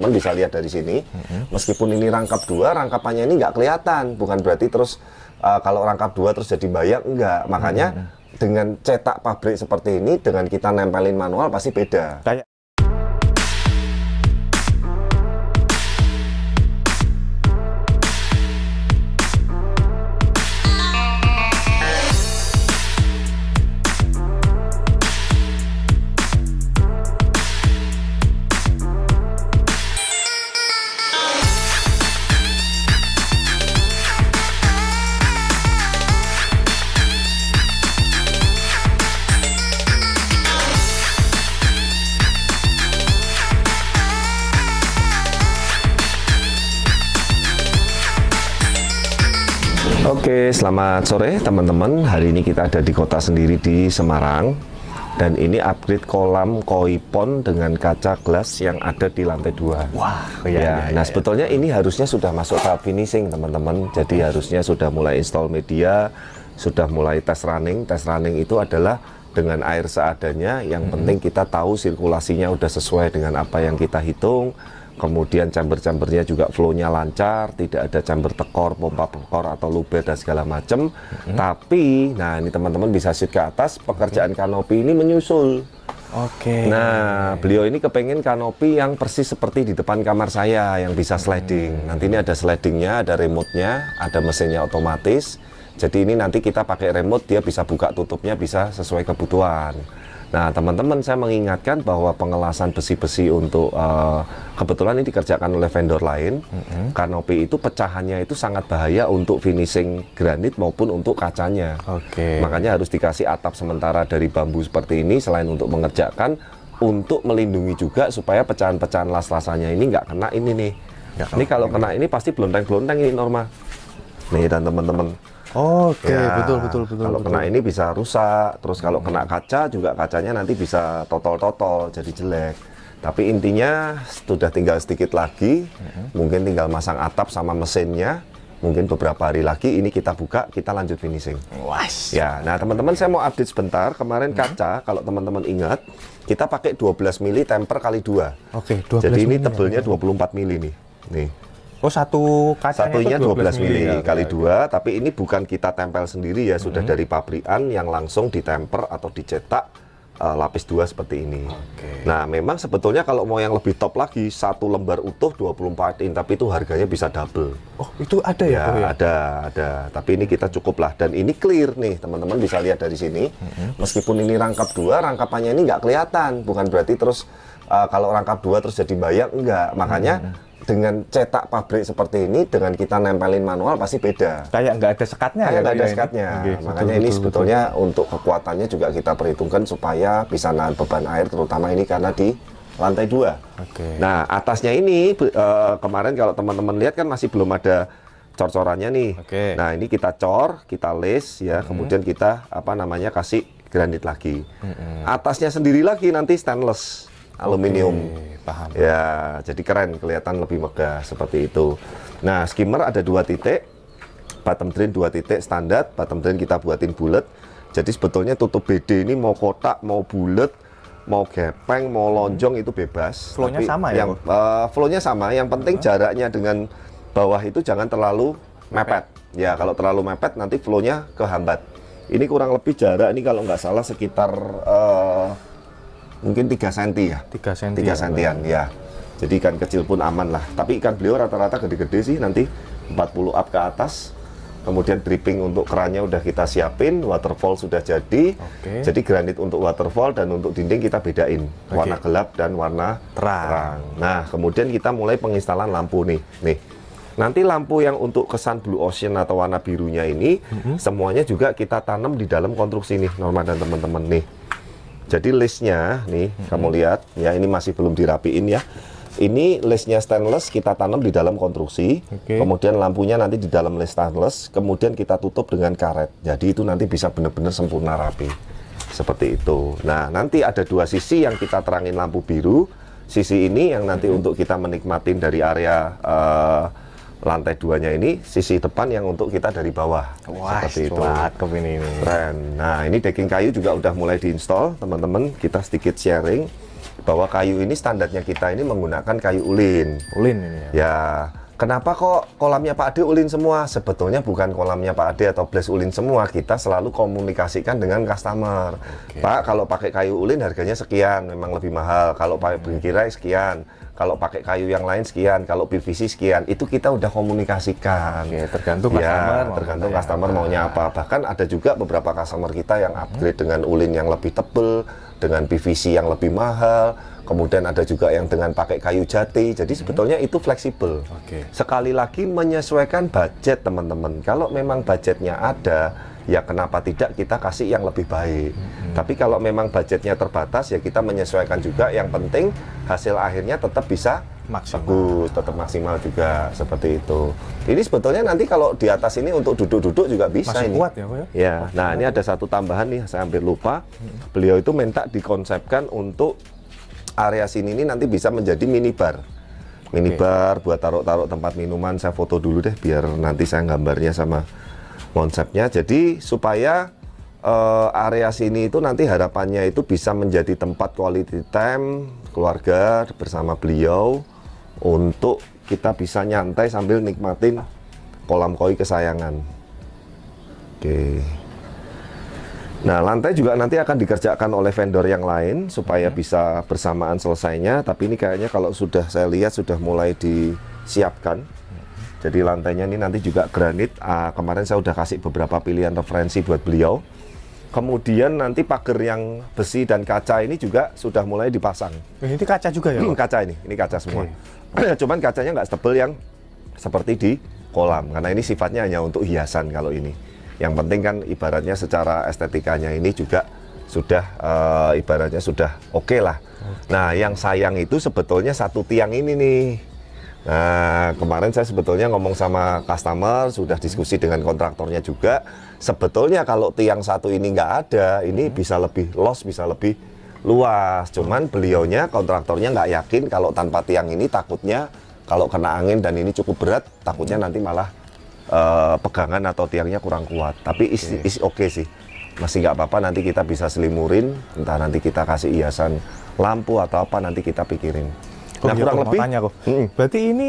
teman-teman bisa lihat dari sini. Mm-hmm. Meskipun ini rangkap dua, rangkapannya ini nggak kelihatan. Bukan berarti terus uh, kalau rangkap dua terus jadi bayang enggak. Makanya mm-hmm. dengan cetak pabrik seperti ini, dengan kita nempelin manual pasti beda. Tanya. selamat sore teman-teman. Hari ini kita ada di kota sendiri di Semarang. Dan ini upgrade kolam koi pond dengan kaca gelas yang ada di lantai dua. Wah, iya, ya. Iya, nah, iya. sebetulnya ini harusnya sudah masuk tahap finishing, teman-teman. Jadi harusnya sudah mulai install media, sudah mulai test running. Test running itu adalah dengan air seadanya. Yang hmm. penting kita tahu sirkulasinya sudah sesuai dengan apa yang kita hitung kemudian chamber-chambernya juga flow-nya lancar, tidak ada chamber tekor, pompa tekor atau luber dan segala macam. hmm Tapi, nah ini teman-teman bisa shoot ke atas, pekerjaan hmm kanopi ini menyusul. Oke. Okay. Nah, beliau ini kepengen kanopi yang persis seperti di depan kamar saya yang bisa sliding. Mm-hmm. Nanti ini ada slidingnya, ada remote-nya, ada mesinnya otomatis. Jadi ini nanti kita pakai remote, dia bisa buka tutupnya bisa sesuai kebutuhan. Nah, teman-teman saya mengingatkan bahwa pengelasan besi-besi untuk uh, kebetulan ini dikerjakan oleh vendor lain. Mm-hmm. Kanopi itu pecahannya itu sangat bahaya untuk finishing granit maupun untuk kacanya. Oke. Okay. Makanya harus dikasih atap sementara dari bambu seperti ini selain untuk mengerjakan untuk melindungi juga supaya pecahan-pecahan las-lasannya ini nggak kena ini nih. Ya, ini kalau kena ini pasti belonteng-belonteng ini normal, Nih dan teman-teman Oke, okay, ya, betul betul betul. Kalau betul. kena ini bisa rusak, terus kalau kena kaca juga kacanya nanti bisa totol-totol jadi jelek. Tapi intinya sudah tinggal sedikit lagi, hmm. mungkin tinggal masang atap sama mesinnya. Mungkin beberapa hari lagi ini kita buka, kita lanjut finishing. Was. Ya, nah teman-teman saya mau update sebentar. Kemarin mm-hmm. kaca, kalau teman-teman ingat, kita pakai 12 mili temper kali dua. Oke, okay, 12 Jadi ini ya, tebelnya 24 ya. mili nih. Nih. Oh satu kaca Satunya 12, 12 mili, kali dua, tapi ini bukan kita tempel sendiri ya, sudah hmm. dari pabrikan yang langsung ditemper atau dicetak uh, lapis dua seperti ini. Okay. Nah, memang sebetulnya kalau mau yang lebih top lagi satu lembar utuh 24 in, tapi itu harganya bisa double. Oh, itu ada ya? Ya, ya, ada, ada. Tapi ini kita cukup lah dan ini clear nih, teman-teman bisa lihat dari sini. hmm Meskipun ini rangkap dua, rangkapannya ini nggak kelihatan, bukan berarti terus uh, kalau rangkap dua terus jadi bayang enggak. Makanya hmm dengan cetak pabrik seperti ini dengan kita nempelin manual pasti beda. Kayak nggak ada sekatnya Kayak ya, Nggak ada ini. Ya? sekatnya. Okay, Makanya betul, ini sebetulnya untuk kekuatannya juga kita perhitungkan supaya bisa nahan beban air terutama ini karena di lantai dua. Okay. Nah atasnya ini uh, kemarin kalau teman-teman lihat kan masih belum ada cor-corannya nih. Okay. Nah ini kita cor, kita les ya, -hmm. kemudian kita apa namanya kasih granit lagi. -hmm. Atasnya sendiri lagi nanti stainless aluminium. Okay, paham. Ya, jadi keren kelihatan lebih megah seperti itu. Nah, skimmer ada dua titik, bottom drain dua titik standar, bottom drain kita buatin bulat. Jadi sebetulnya tutup BD ini mau kotak, mau bulat, mau gepeng, mau lonjong hmm. itu bebas. Flownya sama ya? Yang, uh, flownya sama, yang penting uh. jaraknya dengan bawah itu jangan terlalu mepet. mepet. Ya, kalau terlalu mepet nanti flownya kehambat. Ini kurang lebih jarak ini kalau nggak salah sekitar uh, mungkin 3 cm ya. 3 cm. 3 sentian ya. Jadi ikan kecil pun aman lah. Tapi ikan beliau rata-rata gede-gede sih nanti 40 up ke atas. Kemudian dripping untuk kerannya udah kita siapin, waterfall sudah jadi. Okay. Jadi granit untuk waterfall dan untuk dinding kita bedain okay. warna gelap dan warna terang. terang. Nah, kemudian kita mulai penginstalan lampu nih. Nih. Nanti lampu yang untuk kesan blue ocean atau warna birunya ini mm -hmm. semuanya juga kita tanam di dalam konstruksi nih Norma dan teman-teman nih. Jadi listnya nih hmm. kamu lihat ya ini masih belum dirapiin ya. Ini listnya stainless kita tanam di dalam konstruksi, okay. kemudian lampunya nanti di dalam list stainless, kemudian kita tutup dengan karet. Jadi itu nanti bisa benar-benar sempurna rapi seperti itu. Nah nanti ada dua sisi yang kita terangin lampu biru, sisi ini yang nanti hmm. untuk kita menikmatin dari area uh, lantai duanya ini sisi depan yang untuk kita dari bawah Wah, seperti itu. Cakep ini. Keren. Nah ini decking kayu juga udah mulai diinstal teman-teman. Kita sedikit sharing bahwa kayu ini standarnya kita ini menggunakan kayu ulin. Ulin ini ya. Ya. Kenapa kok kolamnya Pak Ade ulin semua? Sebetulnya bukan kolamnya Pak Ade atau blast ulin semua. Kita selalu komunikasikan dengan customer. Okay. Pak, kalau pakai kayu ulin harganya sekian, memang lebih mahal. Kalau pakai hmm. bengkirai sekian kalau pakai kayu yang lain sekian, kalau PVC sekian, itu kita udah komunikasikan. Oke, tergantung ya, customer, tergantung customer ya. maunya apa. Bahkan ada juga beberapa customer kita yang upgrade hmm. dengan ulin yang lebih tebel, dengan PVC yang lebih mahal, kemudian ada juga yang dengan pakai kayu jati. Jadi hmm. sebetulnya itu fleksibel. Oke. Sekali lagi menyesuaikan budget teman-teman. Kalau memang budgetnya ada, ya kenapa tidak kita kasih yang lebih baik. Hmm. Tapi kalau memang budgetnya terbatas ya kita menyesuaikan juga. Yang penting hasil akhirnya tetap bisa maksimal. bagus, tetap maksimal juga seperti itu. Ini sebetulnya nanti kalau di atas ini untuk duduk-duduk juga bisa Masih ini. kuat ya, Pak ya, ya Masih nah, kuat. ini ada satu tambahan nih, saya hampir lupa. Hmm. Beliau itu minta dikonsepkan untuk area sini ini nanti bisa menjadi minibar. Minibar okay. buat taruh-taruh tempat minuman, saya foto dulu deh biar nanti saya gambarnya sama konsepnya jadi supaya uh, area sini itu nanti harapannya itu bisa menjadi tempat quality time keluarga bersama beliau untuk kita bisa nyantai sambil nikmatin kolam koi kesayangan oke Nah, lantai juga nanti akan dikerjakan oleh vendor yang lain supaya hmm. bisa bersamaan selesainya. Tapi ini kayaknya kalau sudah saya lihat sudah mulai disiapkan. Jadi lantainya ini nanti juga granit. Uh, kemarin saya udah kasih beberapa pilihan referensi buat beliau. Kemudian nanti pagar yang besi dan kaca ini juga sudah mulai dipasang. Eh, ini kaca juga ya? Hmm, kaca ini, ini kaca semua. Okay. Cuman kacanya nggak setebel yang seperti di kolam, karena ini sifatnya hanya untuk hiasan kalau ini. Yang penting kan ibaratnya secara estetikanya ini juga sudah uh, ibaratnya sudah oke okay lah. Okay. Nah, yang sayang itu sebetulnya satu tiang ini nih Nah, kemarin saya sebetulnya ngomong sama customer, sudah diskusi dengan kontraktornya juga. Sebetulnya kalau tiang satu ini nggak ada, ini hmm. bisa lebih los, bisa lebih luas. Cuman beliaunya kontraktornya nggak yakin kalau tanpa tiang ini takutnya kalau kena angin dan ini cukup berat, takutnya hmm. nanti malah uh, pegangan atau tiangnya kurang kuat. Tapi is okay. oke okay sih. Masih nggak apa-apa nanti kita bisa selimurin, entah nanti kita kasih hiasan lampu atau apa nanti kita pikirin. Oh, nah, kurang lebih. Tanya kok. Mm. Berarti ini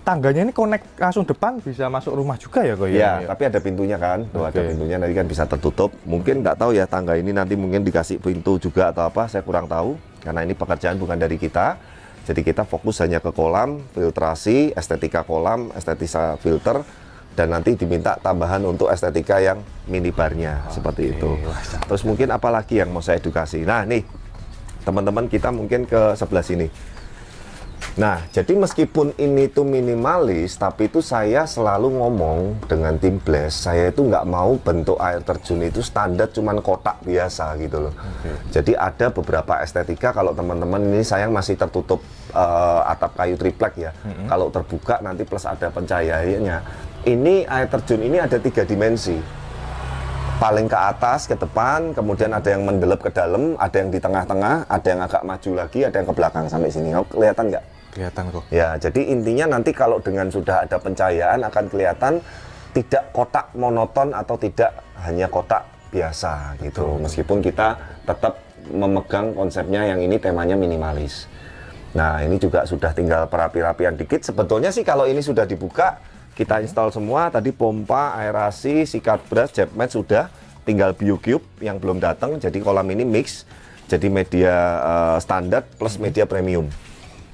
tangganya ini connect langsung depan bisa masuk rumah juga ya kok ya? Ya, tapi ada pintunya kan. Tuh okay. ada pintunya nanti kan bisa tertutup. Mungkin nggak tahu ya tangga ini nanti mungkin dikasih pintu juga atau apa, saya kurang tahu. Karena ini pekerjaan bukan dari kita. Jadi kita fokus hanya ke kolam, filtrasi, estetika kolam, estetika filter, dan nanti diminta tambahan untuk estetika yang minibarnya okay. seperti itu. Terus mungkin apalagi yang mau saya edukasi. Nah, nih teman-teman kita mungkin ke sebelah sini. Nah, jadi meskipun ini tuh minimalis, tapi itu saya selalu ngomong dengan tim Bless, saya itu nggak mau bentuk air terjun itu standar cuman kotak biasa gitu loh. Okay. Jadi ada beberapa estetika kalau teman-teman ini saya masih tertutup uh, atap kayu triplek ya. Mm -hmm. Kalau terbuka nanti plus ada pencahayaannya. Ini air terjun ini ada tiga dimensi paling ke atas, ke depan, kemudian ada yang mendelep ke dalam, ada yang di tengah-tengah, ada yang agak maju lagi, ada yang ke belakang sampai sini. Oh, Kelihatan nggak? kelihatan kok. Ya, jadi intinya nanti kalau dengan sudah ada pencahayaan akan kelihatan tidak kotak monoton atau tidak hanya kotak biasa gitu. Meskipun kita tetap memegang konsepnya yang ini temanya minimalis. Nah, ini juga sudah tinggal perapi-rapian dikit. Sebetulnya sih kalau ini sudah dibuka, kita hmm. install semua tadi pompa, aerasi, sikat beras, jet mat sudah, tinggal biocube yang belum datang. Jadi kolam ini mix jadi media uh, standar plus hmm. media premium.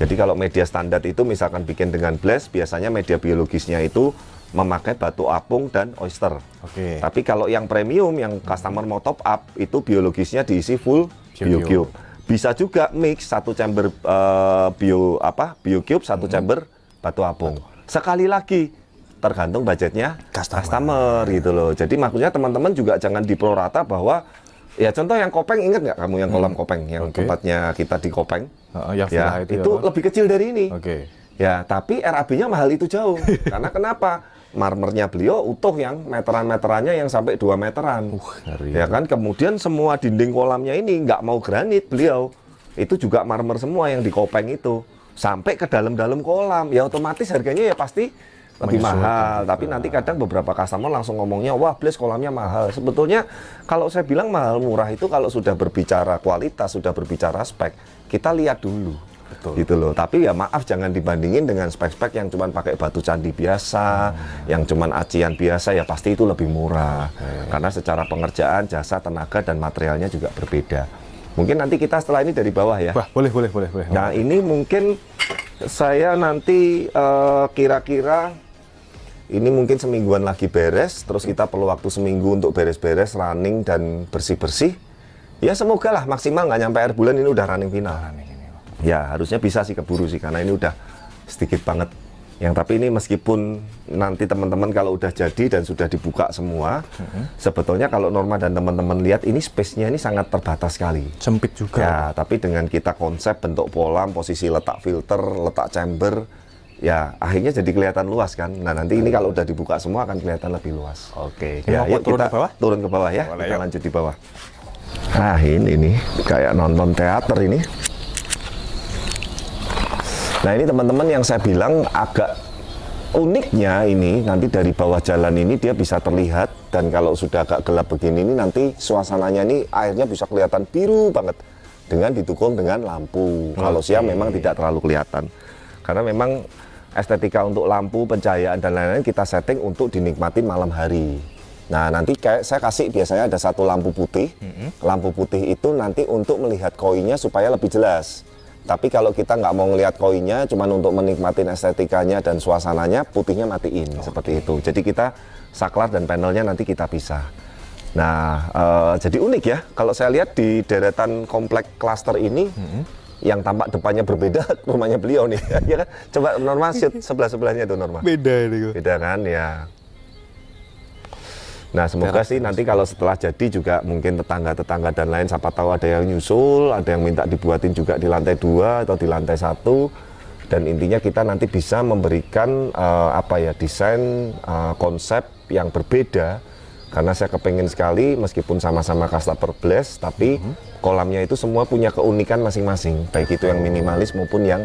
Jadi kalau media standar itu misalkan bikin dengan blast, biasanya media biologisnya itu memakai batu apung dan oyster. Oke. Okay. Tapi kalau yang premium, yang customer mau top up, itu biologisnya diisi full bio cube. Bisa juga mix satu chamber uh, bio apa bio cube satu hmm. chamber batu apung. Sekali lagi tergantung budgetnya customer, customer gitu loh. Jadi maksudnya teman-teman juga jangan diprorata bahwa Ya contoh yang kopeng inget nggak kamu yang hmm. kolam kopeng yang okay. tempatnya kita di kopeng? Uh, yang ya, itu, itu ya, lebih kecil dari ini. Oke. Okay. Ya tapi RAB-nya mahal itu jauh. Karena kenapa? Marmernya beliau utuh yang meteran-meterannya yang sampai 2 meteran. Uh, Ya kan kemudian semua dinding kolamnya ini nggak mau granit beliau. Itu juga marmer semua yang di kopeng itu sampai ke dalam-dalam kolam. Ya otomatis harganya ya pasti lebih mahal. Gitu. Tapi nanti kadang beberapa customer langsung ngomongnya, wah bless kolamnya mahal. Sebetulnya kalau saya bilang mahal murah itu kalau sudah berbicara kualitas, sudah berbicara spek, kita lihat dulu. Betul. gitu loh tapi ya maaf jangan dibandingin dengan spek-spek yang cuman pakai batu candi biasa hmm. yang cuman acian biasa ya pasti itu lebih murah hmm. karena secara pengerjaan jasa tenaga dan materialnya juga berbeda mungkin nanti kita setelah ini dari bawah ya Wah, boleh boleh boleh boleh nah ini mungkin saya nanti eh, kira-kira uh, kira -kira ini mungkin semingguan lagi beres, terus kita perlu waktu seminggu untuk beres-beres, running dan bersih-bersih. Ya semoga lah maksimal nggak nyampe air bulan ini udah running final. Running ini. Ya harusnya bisa sih keburu sih karena ini udah sedikit banget. Yang tapi ini meskipun nanti teman-teman kalau udah jadi dan sudah dibuka semua, mm -hmm. sebetulnya kalau Norma dan teman-teman lihat ini space-nya ini sangat terbatas sekali. Sempit juga. Ya, tapi dengan kita konsep bentuk pola, posisi letak filter, letak chamber, ya akhirnya jadi kelihatan luas kan. Nah nanti ini kalau udah dibuka semua akan kelihatan lebih luas. Oke. Okay. Ya, yuk turun kita ke bawah. Turun ke bawah ya. Boleh, kita yuk. lanjut di bawah. Nah ini nih kayak nonton teater ini. Nah ini teman-teman yang saya bilang agak uniknya ini nanti dari bawah jalan ini dia bisa terlihat dan kalau sudah agak gelap begini ini nanti suasananya ini airnya bisa kelihatan biru banget dengan didukung dengan lampu. Okay. Kalau siang memang tidak terlalu kelihatan karena memang estetika untuk lampu, pencahayaan dan lain-lain kita setting untuk dinikmati malam hari. Nah nanti kayak saya kasih biasanya ada satu lampu putih, mm-hmm. lampu putih itu nanti untuk melihat koinnya supaya lebih jelas. Tapi kalau kita nggak mau ngelihat koinnya, cuma untuk menikmati estetikanya dan suasananya, putihnya matiin okay. seperti itu. Jadi kita saklar dan panelnya nanti kita pisah. Nah, uh, jadi unik ya. Kalau saya lihat di deretan komplek klaster ini, mm-hmm yang tampak depannya berbeda rumahnya beliau nih ya kan coba normal shoot sebelah sebelahnya itu normal beda itu beda kan ya nah semoga Terus. Ya. sih nanti kalau setelah jadi juga mungkin tetangga tetangga dan lain siapa tahu ada yang nyusul ada yang minta dibuatin juga di lantai dua atau di lantai satu dan intinya kita nanti bisa memberikan uh, apa ya desain uh, konsep yang berbeda karena saya kepengen sekali meskipun sama-sama kasta perbles tapi kolamnya itu semua punya keunikan masing-masing baik itu yang minimalis maupun yang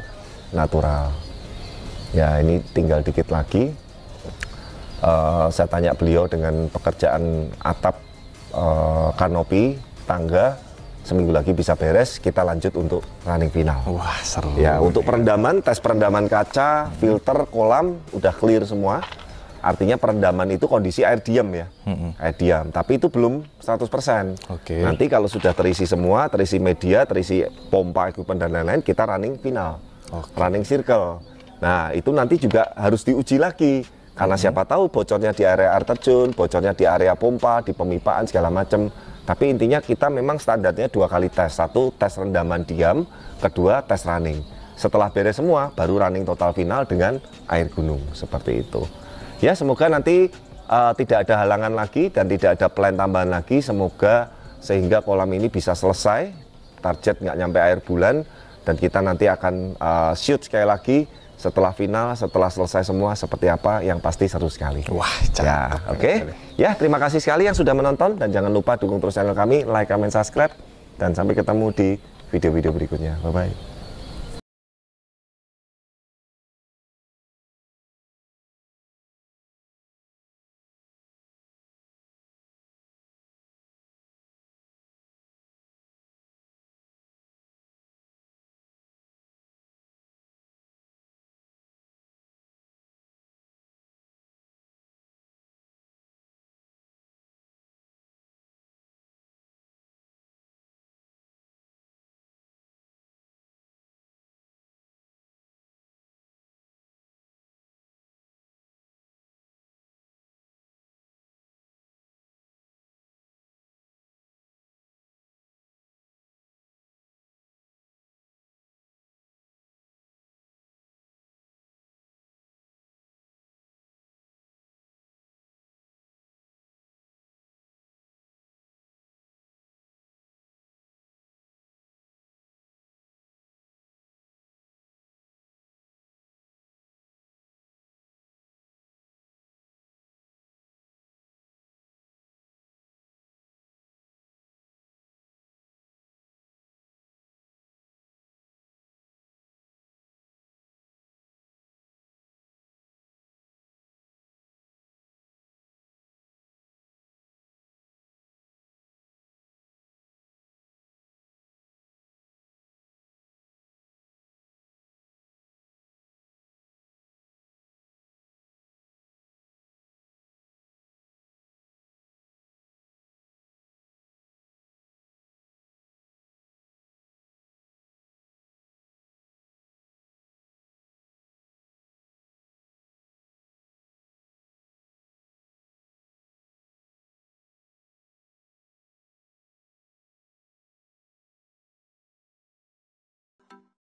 natural ya ini tinggal dikit lagi uh, saya tanya beliau dengan pekerjaan atap uh, kanopi tangga seminggu lagi bisa beres kita lanjut untuk running final wah seru ya untuk perendaman tes perendaman kaca filter kolam udah clear semua Artinya perendaman itu kondisi air diam ya, hmm. air diam. Tapi itu belum 100%. Okay. Nanti kalau sudah terisi semua, terisi media, terisi pompa, equipment dan lain-lain, kita running final, okay. running circle. Nah itu nanti juga harus diuji lagi karena hmm. siapa tahu bocornya di area air terjun, bocornya di area pompa, di pemipaan segala macam. Tapi intinya kita memang standarnya dua kali tes. Satu tes rendaman diam, kedua tes running. Setelah beres semua, baru running total final dengan air gunung seperti itu. Ya, semoga nanti uh, tidak ada halangan lagi dan tidak ada plan tambahan lagi. Semoga sehingga kolam ini bisa selesai, target nggak nyampe air bulan, dan kita nanti akan uh, shoot sekali lagi setelah final, setelah selesai semua seperti apa yang pasti seru sekali. Wah, Ya, oke. Okay. Ya, terima kasih sekali yang sudah menonton dan jangan lupa dukung terus channel kami, like, comment, subscribe dan sampai ketemu di video-video berikutnya. Bye bye.